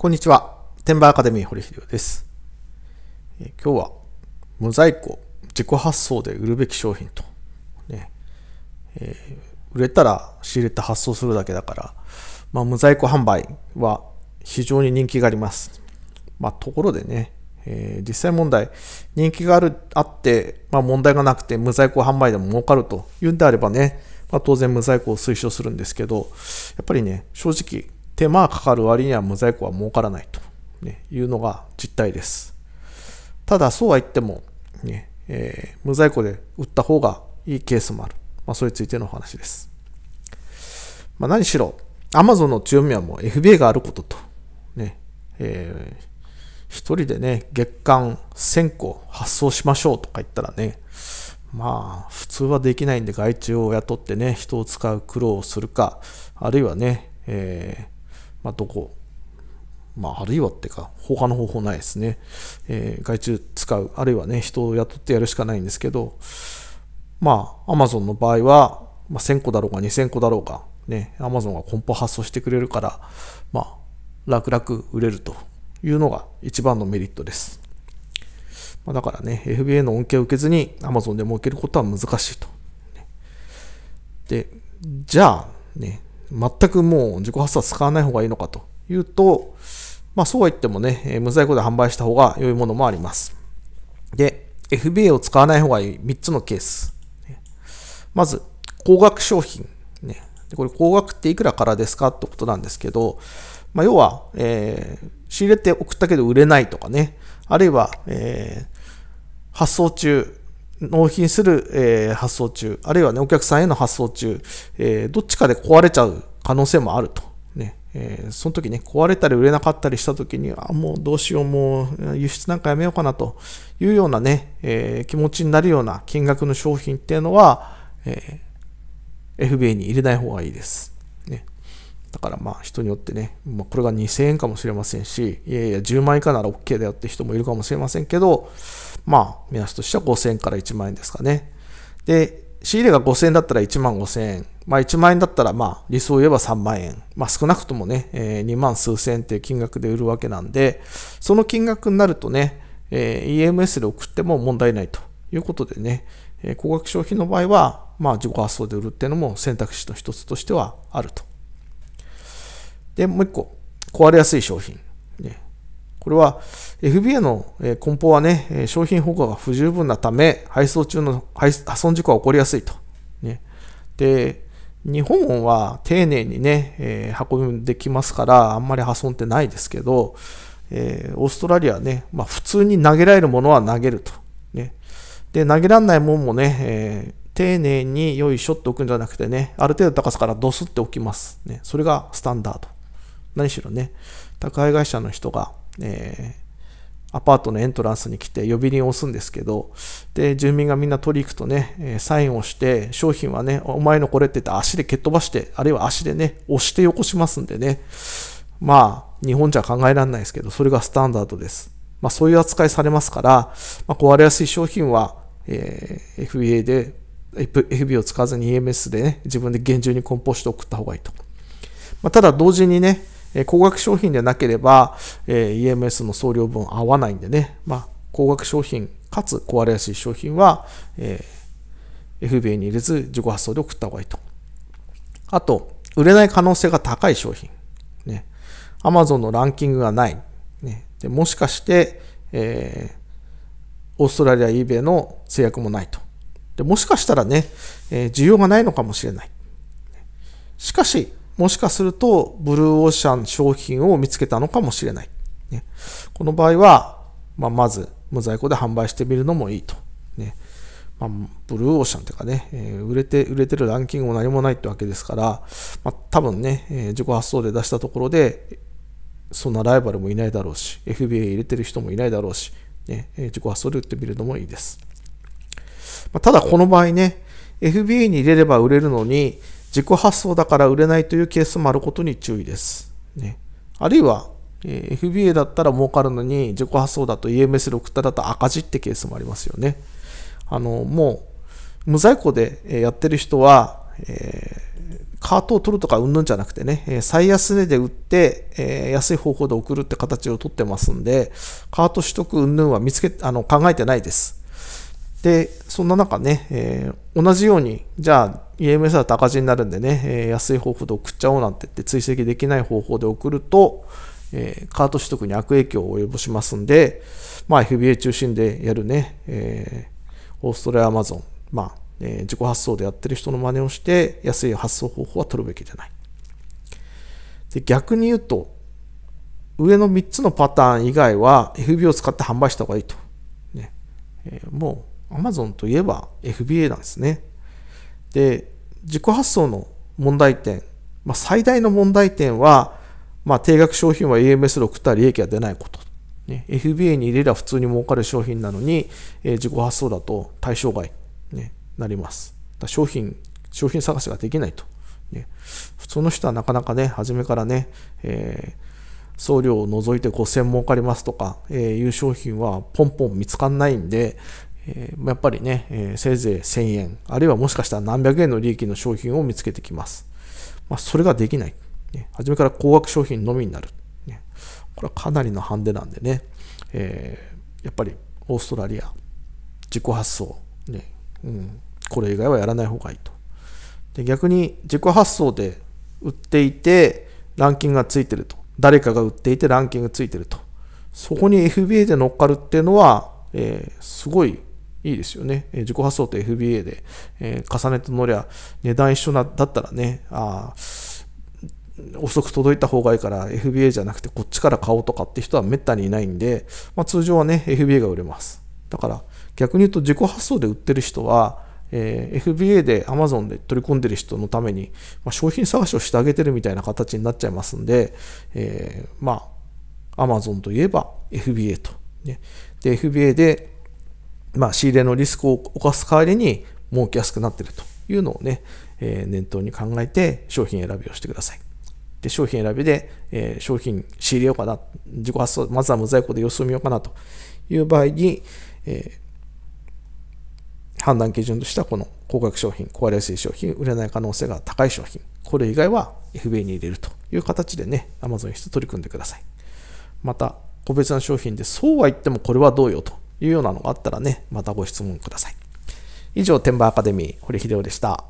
こんにちは。テンバーアカデミー堀秀夫です。今日は、無在庫、自己発送で売るべき商品と、ねえー、売れたら仕入れて発送するだけだから、まあ、無在庫販売は非常に人気があります。まあ、ところでね、えー、実際問題、人気があるあって、まあ、問題がなくて無在庫販売でも儲かるというんであればね、まあ、当然無在庫を推奨するんですけど、やっぱりね、正直、手間がかかる割には無在庫は儲からないと、ね、いうのが実態です。ただ、そうは言っても、ねえー、無在庫で売った方がいいケースもある。まあ、それについてのお話です。まあ、何しろ、アマゾンの強みはもう FBA があることと、ね、えー、一人でね、月間1000個発送しましょうとか言ったらね、まあ、普通はできないんで外注を雇ってね、人を使う苦労をするか、あるいはね、えまあ、どこ、まあ、あるいはってか、他の方法ないですね。えー、外注使う、あるいはね、人を雇ってやるしかないんですけど、まあ、アマゾンの場合は、まあ、1000個だろうが2000個だろうが、ね、アマゾンが梱包発送してくれるから、まあ、楽々売れるというのが一番のメリットです。まあ、だからね、FBA の恩恵を受けずにアマゾンで儲けることは難しいと。で、じゃあ、ね、全くもう自己発作使わない方がいいのかというと、まあそうは言ってもね、無在庫で販売した方が良いものもあります。で、FBA を使わない方がいい3つのケース。まず、高額商品。ね、これ高額っていくらからですかってことなんですけど、まあ、要は、えー、仕入れて送ったけど売れないとかね、あるいは、えー、発送中、納品する、えー、発送中、あるいはね、お客さんへの発送中、えー、どっちかで壊れちゃう可能性もあると。ね、えー、その時ね、壊れたり売れなかったりした時に、あ、もうどうしよう、もう輸出なんかやめようかなというようなね、え気持ちになるような金額の商品っていうのは、え FBA に入れない方がいいです。ね、だからまあ人によってね、まあ、これが2000円かもしれませんし、いやいや10万円以下なら OK だよって人もいるかもしれませんけど、まあ目安としては5000円から1万円ですかね。で、仕入れが5000円だったら1万5000円。まあ1万円だったらまあ理想を言えば3万円。まあ少なくともね、えー、2万数千円っていう金額で売るわけなんで、その金額になるとね、えー、EMS で送っても問題ないということでね、えー、高額商品の場合は、まあ自己発送で売るっていうのも選択肢の一つとしてはあると。で、もう一個、壊れやすい商品。ね、これは FBA の梱包はね、商品保護が不十分なため、配送中の破損事故は起こりやすいと。ね、で、日本は丁寧にね、えー、運んできますから、あんまり破損ってないですけど、えー、オーストラリアはね、まあ、普通に投げられるものは投げると。ね、で、投げられないもんもね、えー、丁寧によいしょって置くんじゃなくてね、ある程度高さからドスって置きます。ね、それがスタンダード。何しろね、宅配会社の人が、えー、アパートのエントランスに来て呼び鈴を押すんですけど、で、住民がみんな取り行くとね、えサインをして、商品はね、お前のこれって言って足で蹴っ飛ばして、あるいは足でね、押してよこしますんでね、まあ、日本じゃ考えられないですけど、それがスタンダードです。まあ、そういう扱いされますから、まあ、壊れやすい商品は、えー、FBA で、FB を使わずに EMS でね、自分で厳重に梱包して送った方がいいと。まあ、ただ同時にね、え高額商品でなければ、え EMS の送料分合わないんでね、まあ、高額商品かつ壊れやすい商品は、え FBA に入れず自己発送で送った方がいいと。あと、売れない可能性が高い商品。ね。Amazon のランキングがない。ね、でもしかして、えー、オーストラリア eBay の制約もないと。でもしかしたらね、えー、需要がないのかもしれない。しかし、もしかすると、ブルーオーシャン商品を見つけたのかもしれない。ね、この場合は、まあ、まず、無在庫で販売してみるのもいいと。ねまあ、ブルーオーシャンというかね、えー、売れて、売れてるランキングも何もないってわけですから、まあ、多分ね、えー、自己発送で出したところで、そんなライバルもいないだろうし、FBA 入れてる人もいないだろうし、ね、えー、自己発送で売ってみるのもいいです。まあ、ただこの場合ね、FBA に入れれば売れるのに、自己発送だから売れないというケースもあることに注意です。ね、あるいは、え FBA だったら儲かるのに自己発送だと EMS でっただと赤字ってケースもありますよね。あのもう無在庫でやってる人は、えー、カートを取るとかうんぬんじゃなくてね、最安値で売って、え安い方法で送るって形を取ってますんで、カート取得うんぬんは見つけあの考えてないです。で、そんな中ね、えー、同じように、じゃあ EMS だと赤字になるんでね、えー、安い方法で送っちゃおうなんて言って追跡できない方法で送ると、えー、カート取得に悪影響を及ぼしますんで、まあ、FBA 中心でやるね、えー、オーストラリアアマゾン、まあえー、自己発送でやってる人の真似をして安い発送方法は取るべきじゃない。で逆に言うと上の3つのパターン以外は FB を使って販売した方がいいと。ねえー、もアマゾンといえば FBA なんですね。で、自己発送の問題点、まあ、最大の問題点は、まあ、定額商品は EMS で送ったら利益が出ないこと。ね、FBA に入れれば普通に儲かる商品なのに、えー、自己発送だと対象外に、ね、なります。だ商品、商品探しができないと。ね、普通の人はなかなかね、初めからね、えー送料を除いて5000儲かりますとか、えー、いう商品はポンポン見つかんないんで、えー、やっぱりね、えー、せいぜい1000円、あるいはもしかしたら何百円の利益の商品を見つけてきます。まあ、それができない、ね。初めから高額商品のみになる。ね、これはかなりのハンデなんでね、えー、やっぱりオーストラリア、自己発想、ねうん、これ以外はやらない方がいいと。で逆に自己発想で売っていて、ランキングがついてると。誰かが売っていてランキングついてると。そこに FBA で乗っかるっていうのは、えー、すごいいいですよね。え自己発想と FBA で、え重ねて乗りゃ、値段一緒なだったらね、あ遅く届いた方がいいから FBA じゃなくてこっちから買おうとかって人はめったにいないんで、まあ、通常はね FBA が売れますだから逆に言うと自己発送で売ってる人は、えー、FBA で Amazon で取り込んでる人のために、まあ、商品探しをしてあげてるみたいな形になっちゃいますんで、えー、まあ Amazon といえば FBA と、ね、で FBA でまあ、仕入れのリスクを犯す代わりに儲けやすくなってるというのをね、えー、念頭に考えて商品選びをしてください。で商品選びで、えー、商品仕入れようかな、自己発送、まずは無在庫で様子を見ようかなという場合に、えー、判断基準としてはこの高額商品、壊れやすい商品、売れない可能性が高い商品、これ以外は FBA に入れるという形でね、Amazon に取り組んでください。また、個別な商品でそうは言ってもこれはどうよというようなのがあったらね、またご質問ください。以上、天馬アカデミー、堀秀夫でした。